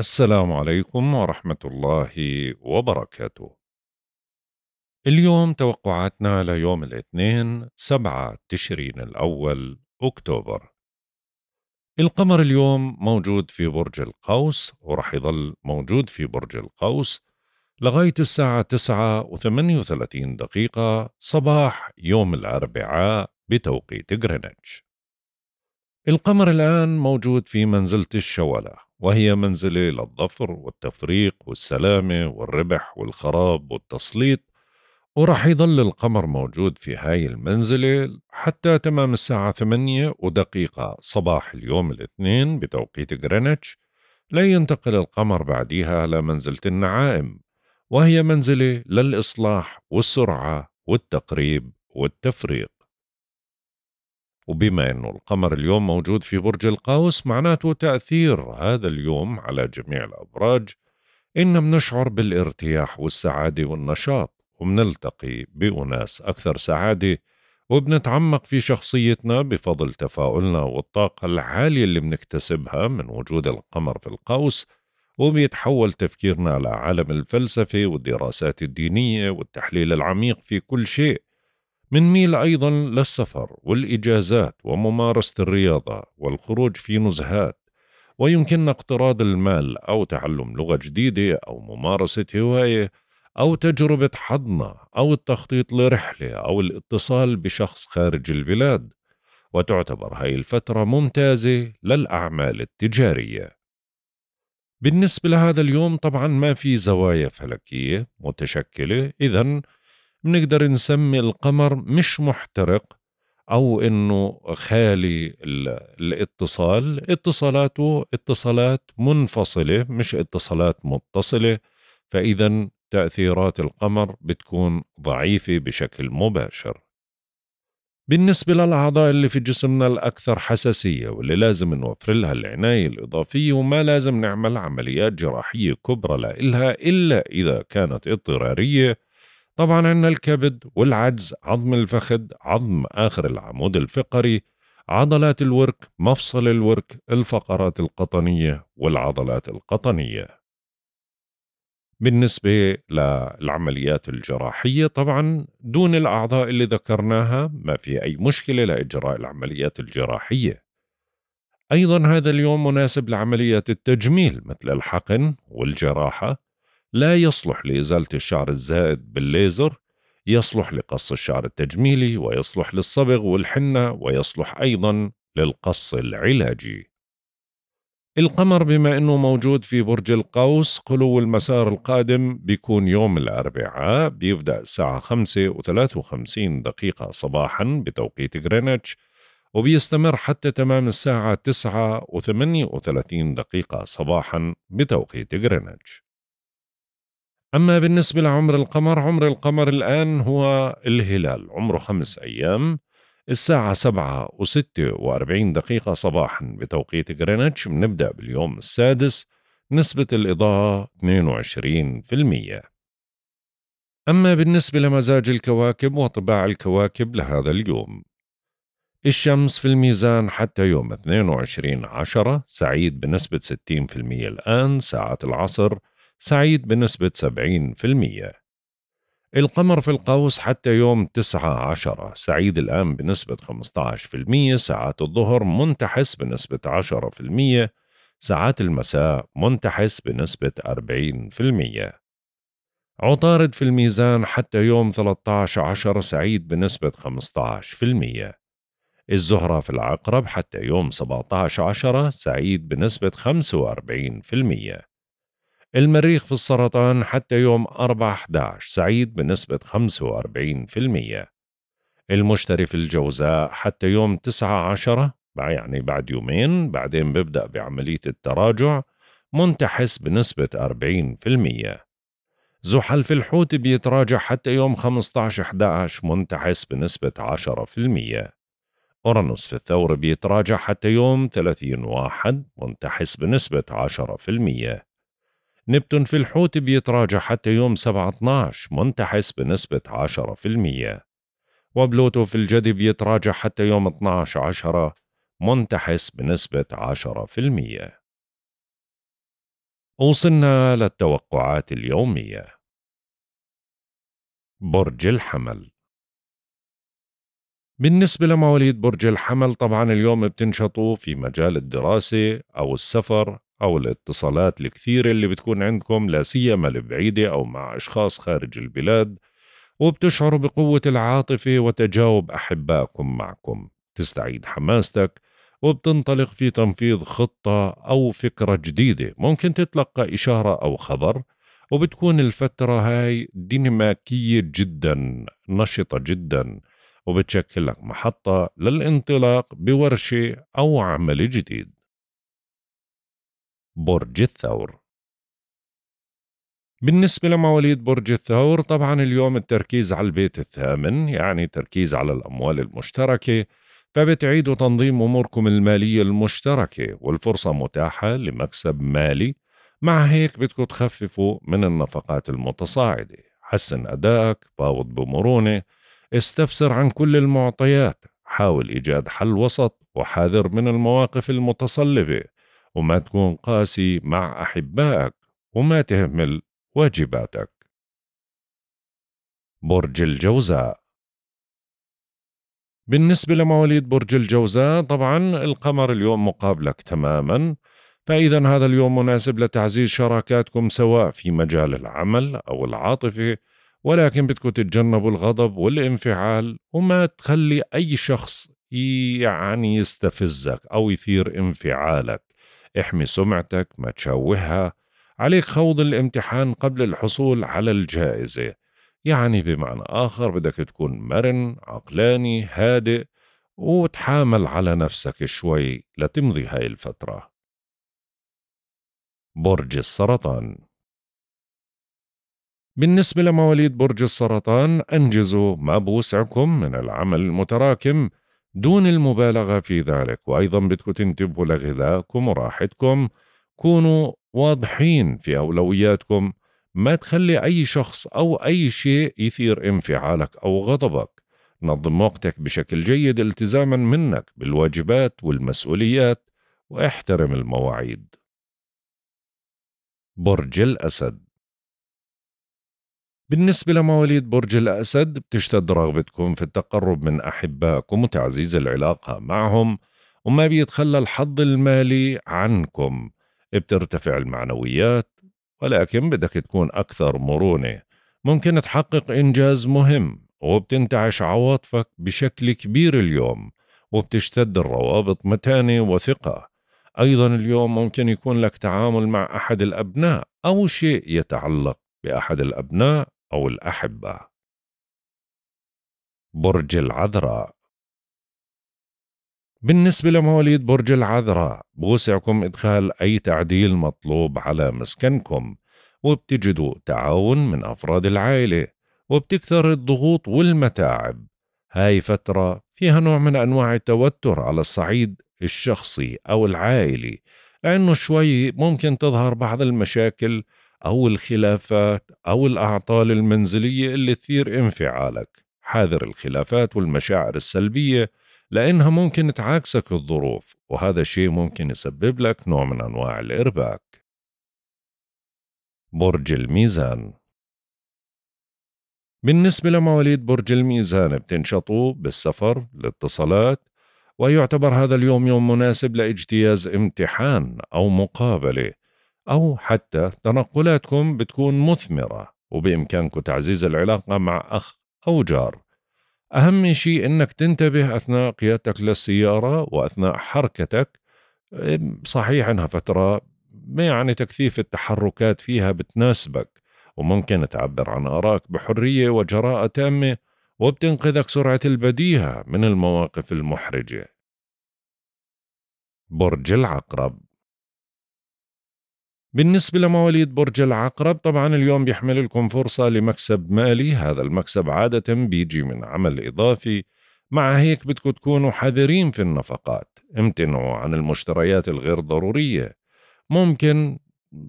السلام عليكم ورحمة الله وبركاته. اليوم توقعاتنا ليوم الاثنين 7 تشرين الأول أكتوبر. القمر اليوم موجود في برج القوس ورح يظل موجود في برج القوس لغاية الساعة 9 و38 دقيقة صباح يوم الأربعاء بتوقيت غرينتش. القمر الآن موجود في منزلة الشولة وهي منزلة للظفر والتفريق والسلامة والربح والخراب والتسليط ورح يضل القمر موجود في هاي المنزلة حتى تمام الساعة ثمانية ودقيقة صباح اليوم الاثنين بتوقيت غرينتش لينتقل القمر بعديها منزلة النعائم وهي منزلة للإصلاح والسرعة والتقريب والتفريق وبما أنه القمر اليوم موجود في برج القوس معناته تأثير هذا اليوم على جميع الأبراج إن بنشعر بالارتياح والسعادة والنشاط وبنلتقي بأناس أكثر سعادة وبنتعمق في شخصيتنا بفضل تفاؤلنا والطاقة العالية اللي بنكتسبها من وجود القمر في القوس وبيتحول تفكيرنا لعالم الفلسفة والدراسات الدينية والتحليل العميق في كل شيء منميل أيضا للسفر والإجازات وممارسة الرياضة والخروج في نزهات ويمكننا اقتراض المال أو تعلم لغة جديدة أو ممارسة هواية أو تجربة حضنة أو التخطيط لرحلة أو الاتصال بشخص خارج البلاد وتعتبر هاي الفترة ممتازة للأعمال التجارية بالنسبة لهذا اليوم طبعا ما في زوايا فلكية متشكلة إذا بنقدر نسمي القمر مش محترق أو إنه خالي الاتصال اتصالاته اتصالات منفصلة مش اتصالات متصلة فإذا تأثيرات القمر بتكون ضعيفة بشكل مباشر بالنسبة للأعضاء اللي في جسمنا الأكثر حساسية واللي لازم نوفر لها العناية الإضافية وما لازم نعمل عمليات جراحية كبرى لإلها إلا إذا كانت اضطرارية طبعا عندنا الكبد والعجز عظم الفخذ عظم آخر العمود الفقري عضلات الورك مفصل الورك الفقرات القطنية والعضلات القطنية بالنسبة للعمليات الجراحية طبعا دون الأعضاء اللي ذكرناها ما في أي مشكلة لإجراء العمليات الجراحية أيضا هذا اليوم مناسب لعمليات التجميل مثل الحقن والجراحة لا يصلح لإزالة الشعر الزائد بالليزر يصلح لقص الشعر التجميلي ويصلح للصبغ والحنة ويصلح أيضا للقص العلاجي القمر بما أنه موجود في برج القوس قلو المسار القادم بيكون يوم الأربعاء بيبدأ الساعة 5 و53 دقيقة صباحا بتوقيت غرينتش وبيستمر حتى تمام الساعة 9 و38 دقيقة صباحا بتوقيت غرينتش أما بالنسبة لعمر القمر عمر القمر الآن هو الهلال عمره خمس أيام الساعة سبعة وستة وأربعين دقيقة صباحا بتوقيت غرينتش بنبدأ باليوم السادس نسبة الإضاءة 22% أما بالنسبة لمزاج الكواكب وطباع الكواكب لهذا اليوم الشمس في الميزان حتى يوم 22 عشرة سعيد بنسبة 60% الآن ساعة العصر سعيد بنسبة 70% القمر في القوس حتى يوم 9 10 سعيد الآن بنسبة 15% ساعات الظهر منتحس بنسبة 10% ساعات المساء منتحس بنسبة 40% عطارد في الميزان حتى يوم 13 عشر سعيد بنسبة 15% الزهرة في العقرب حتى يوم 17 10 سعيد بنسبة 45% المريخ في السرطان حتى يوم 4/11 سعيد بنسبة 45% المشتري في الجوزاء حتى يوم 9/10 يعني بعد يومين بعدين ببدأ بعملية التراجع منتحس بنسبة 40% زحل في الحوت بيتراجع حتى يوم 15/11 منتحس بنسبة 10% أورانوس في الثور بيتراجع حتى يوم 30 واحد منتحس بنسبة 10% نبتون في الحوت بيتراجع حتى يوم 7/12 منتحس بنسبة 10% وبلوتو في الجدي بيتراجع حتى يوم 12/10 منتحس بنسبة 10% وصلنا للتوقعات اليومية برج الحمل بالنسبة لمواليد برج الحمل طبعا اليوم بتنشطوا في مجال الدراسة أو السفر أو الاتصالات الكثيرة اللي بتكون عندكم لا سيما البعيدة أو مع أشخاص خارج البلاد وبتشعروا بقوة العاطفة وتجاوب أحبائكم معكم تستعيد حماستك وبتنطلق في تنفيذ خطة أو فكرة جديدة ممكن تتلقى إشارة أو خبر وبتكون الفترة هاي ديناميكية جدا نشطة جدا وبتشكل لك محطة للانطلاق بورشة أو عمل جديد برج الثور بالنسبة لمواليد برج الثور طبعا اليوم التركيز على البيت الثامن يعني تركيز على الأموال المشتركة فبتعيدوا تنظيم أموركم المالية المشتركة والفرصة متاحة لمكسب مالي مع هيك بدكم تخففوا من النفقات المتصاعدة حسن أدائك فاوض بمرونة استفسر عن كل المعطيات حاول إيجاد حل وسط وحاذر من المواقف المتصلبة وما تكون قاسي مع أحبائك وما تهمل واجباتك برج الجوزاء بالنسبة لمواليد برج الجوزاء طبعا القمر اليوم مقابلك تماما فإذا هذا اليوم مناسب لتعزيز شراكاتكم سواء في مجال العمل أو العاطفة ولكن بدكم تتجنبوا الغضب والانفعال وما تخلي أي شخص يعني يستفزك أو يثير انفعالك احمي سمعتك ما تشوهها عليك خوض الامتحان قبل الحصول على الجائزة يعني بمعنى آخر بدك تكون مرن عقلاني هادئ وتحامل على نفسك شوي لتمضي هاي الفترة برج السرطان بالنسبة لمواليد برج السرطان أنجزوا ما بوسعكم من العمل المتراكم دون المبالغة في ذلك وأيضا بدكم تنتبهوا لغذائكم وراحتكم كونوا واضحين في أولوياتكم ما تخلي أي شخص أو أي شيء يثير انفعالك أو غضبك نظم وقتك بشكل جيد التزاما منك بالواجبات والمسؤوليات واحترم المواعيد برج الأسد بالنسبة لمواليد برج الأسد بتشتد رغبتكم في التقرب من أحبائكم وتعزيز العلاقة معهم وما بيتخلى الحظ المالي عنكم بترتفع المعنويات ولكن بدك تكون أكثر مرونة ممكن تحقق إنجاز مهم وبتنتعش عواطفك بشكل كبير اليوم وبتشتد الروابط متانة وثقة أيضا اليوم ممكن يكون لك تعامل مع أحد الأبناء أو شيء يتعلق بأحد الأبناء أو الأحبة برج العذراء بالنسبة لمواليد برج العذراء بوسعكم إدخال أي تعديل مطلوب على مسكنكم وبتجدوا تعاون من أفراد العائلة وبتكثر الضغوط والمتاعب هاي فترة فيها نوع من أنواع التوتر على الصعيد الشخصي أو العائلي لأنه شوي ممكن تظهر بعض المشاكل أو الخلافات أو الأعطال المنزلية اللي تثير انفعالك حاذر الخلافات والمشاعر السلبية لأنها ممكن تعاكسك الظروف وهذا الشيء ممكن يسبب لك نوع من أنواع الإرباك برج الميزان بالنسبة لمواليد برج الميزان بتنشطوا بالسفر الاتصالات ويعتبر هذا اليوم يوم مناسب لاجتياز امتحان أو مقابلة أو حتى تنقلاتكم بتكون مثمرة وبإمكانكم تعزيز العلاقة مع أخ أو جار أهم شيء أنك تنتبه أثناء قيادتك للسيارة وأثناء حركتك صحيح أنها فترة يعني تكثيف التحركات فيها بتناسبك وممكن تعبر عن آرائك بحرية وجراءة تامة وبتنقذك سرعة البديهة من المواقف المحرجة برج العقرب بالنسبة لمواليد برج العقرب طبعا اليوم بيحمل لكم فرصة لمكسب مالي هذا المكسب عادة بيجي من عمل إضافي مع هيك بدكم تكونوا حذرين في النفقات امتنعوا عن المشتريات الغير ضرورية ممكن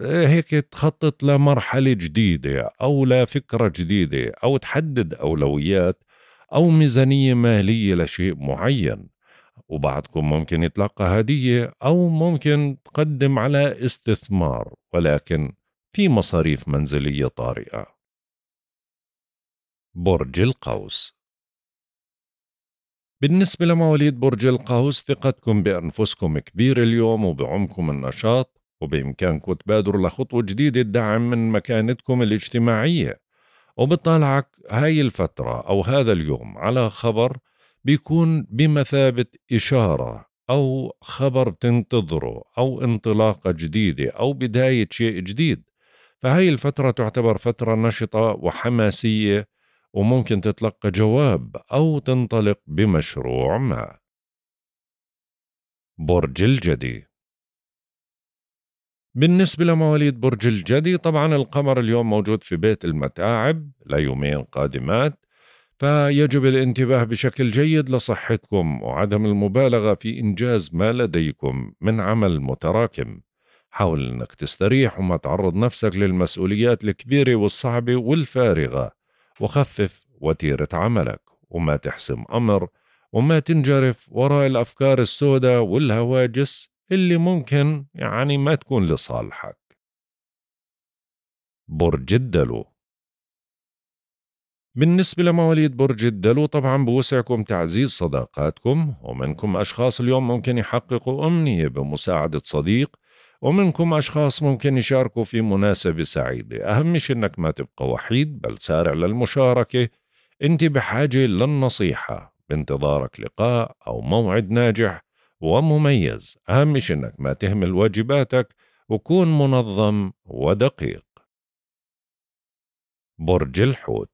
آه، هيك تخطط لمرحلة جديدة أو لفكرة جديدة أو تحدد أولويات أو ميزانية مالية لشيء معين وبعضكم ممكن يتلقى هدية أو ممكن تقدم على استثمار ولكن في مصاريف منزلية طارئة برج القوس بالنسبة لمواليد برج القوس ثقتكم بأنفسكم كبير اليوم وبعمكم النشاط وبإمكانكم تبادروا لخطوة جديدة تدعم من مكانتكم الاجتماعية وبطالعك هاي الفترة أو هذا اليوم على خبر بيكون بمثابة إشارة أو خبر تنتظره أو انطلاقة جديدة أو بداية شيء جديد فهي الفترة تعتبر فترة نشطة وحماسية وممكن تتلقى جواب أو تنطلق بمشروع ما برج الجدي بالنسبة لمواليد برج الجدي طبعا القمر اليوم موجود في بيت المتاعب ليومين قادمات فيجب الانتباه بشكل جيد لصحتكم وعدم المبالغه في انجاز ما لديكم من عمل متراكم حاول انك تستريح وما تعرض نفسك للمسؤوليات الكبيره والصعبه والفارغه وخفف وتيره عملك وما تحسم امر وما تنجرف وراء الافكار السوداء والهواجس اللي ممكن يعني ما تكون لصالحك برج الدلو بالنسبة لمواليد برج الدلو طبعا بوسعكم تعزيز صداقاتكم ومنكم أشخاص اليوم ممكن يحققوا أمنية بمساعدة صديق ومنكم أشخاص ممكن يشاركوا في مناسبة سعيدة أهم شيء أنك ما تبقى وحيد بل سارع للمشاركة أنت بحاجة للنصيحة بانتظارك لقاء أو موعد ناجح ومميز أهم شيء أنك ما تهمل واجباتك وكون منظم ودقيق برج الحوت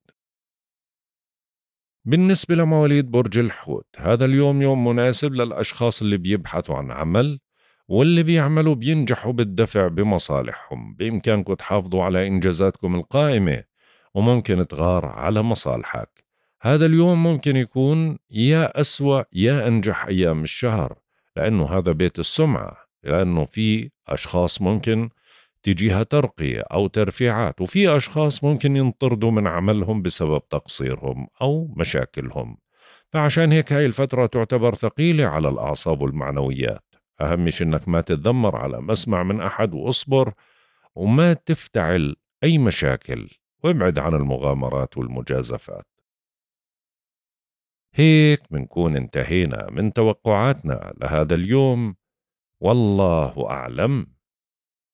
بالنسبة لمواليد برج الحوت هذا اليوم يوم مناسب للأشخاص اللي بيبحثوا عن عمل واللي بيعملوا بينجحوا بالدفع بمصالحهم بإمكانكم تحافظوا على إنجازاتكم القائمة وممكن تغار على مصالحك هذا اليوم ممكن يكون يا أسوأ يا أنجح أيام الشهر لأنه هذا بيت السمعة لأنه في أشخاص ممكن تجيها ترقية أو ترفيعات وفي أشخاص ممكن ينطردوا من عملهم بسبب تقصيرهم أو مشاكلهم فعشان هيك هاي الفترة تعتبر ثقيلة على الأعصاب والمعنويات أهم شيء إنك ما تتذمر على مسمع من أحد واصبر وما تفتعل أي مشاكل وابعد عن المغامرات والمجازفات هيك منكون انتهينا من توقعاتنا لهذا اليوم والله أعلم